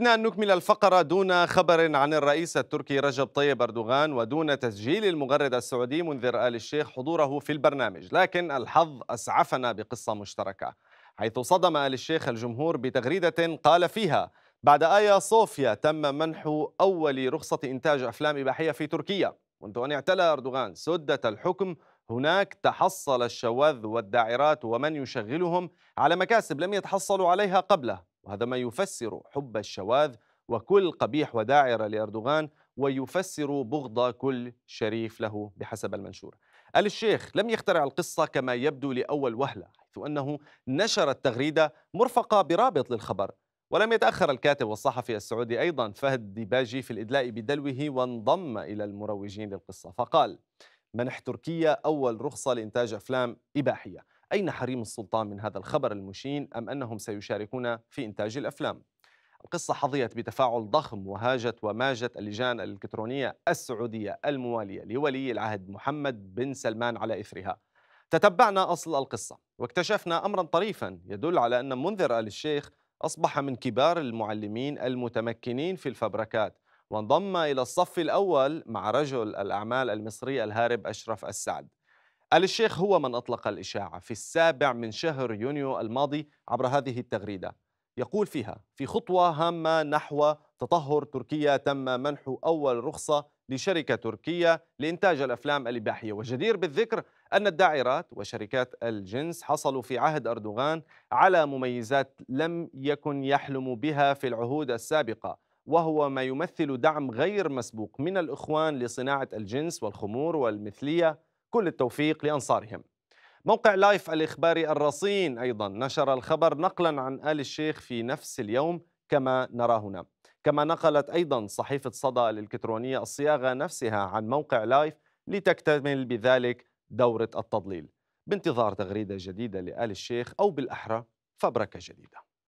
بدنا أن نكمل الفقرة دون خبر عن الرئيس التركي رجب طيب أردوغان ودون تسجيل المغرد السعودي منذر آل الشيخ حضوره في البرنامج لكن الحظ أسعفنا بقصة مشتركة حيث صدم آل الشيخ الجمهور بتغريدة قال فيها بعد آيا صوفيا تم منح أول رخصة إنتاج أفلام إباحية في تركيا منذ أن اعتلى أردوغان سدة الحكم هناك تحصل الشواذ والداعرات ومن يشغلهم على مكاسب لم يتحصلوا عليها قبله وهذا ما يفسر حب الشواذ وكل قبيح وداعرة لأردوغان ويفسر بغض كل شريف له بحسب المنشور آل الشيخ لم يخترع القصة كما يبدو لأول وهلة حيث أنه نشر التغريدة مرفقة برابط للخبر ولم يتأخر الكاتب والصحفي السعودي أيضا فهد ديباجي في الإدلاء بدلوه وانضم إلى المروجين للقصة فقال منح تركيا أول رخصة لإنتاج أفلام إباحية أين حريم السلطان من هذا الخبر المشين أم أنهم سيشاركون في إنتاج الأفلام؟ القصة حظيت بتفاعل ضخم وهاجت وماجت اللجان الإلكترونية السعودية الموالية لولي العهد محمد بن سلمان على إثرها تتبعنا أصل القصة واكتشفنا أمرا طريفا يدل على أن منذر آل الشيخ أصبح من كبار المعلمين المتمكنين في الفبركات وانضم إلى الصف الأول مع رجل الأعمال المصري الهارب أشرف السعد آل الشيخ هو من أطلق الإشاعة في السابع من شهر يونيو الماضي عبر هذه التغريدة يقول فيها في خطوة هامة نحو تطهر تركيا تم منح أول رخصة لشركة تركية لإنتاج الأفلام الإباحية وجدير بالذكر أن الداعرات وشركات الجنس حصلوا في عهد أردوغان على مميزات لم يكن يحلم بها في العهود السابقة وهو ما يمثل دعم غير مسبوق من الإخوان لصناعة الجنس والخمور والمثلية كل التوفيق لأنصارهم موقع لايف الإخباري الرصين أيضا نشر الخبر نقلا عن آل الشيخ في نفس اليوم كما نرى هنا كما نقلت أيضا صحيفة صدى الإلكترونية الصياغة نفسها عن موقع لايف لتكتمل بذلك دورة التضليل بانتظار تغريدة جديدة لآل الشيخ أو بالأحرى فبركة جديدة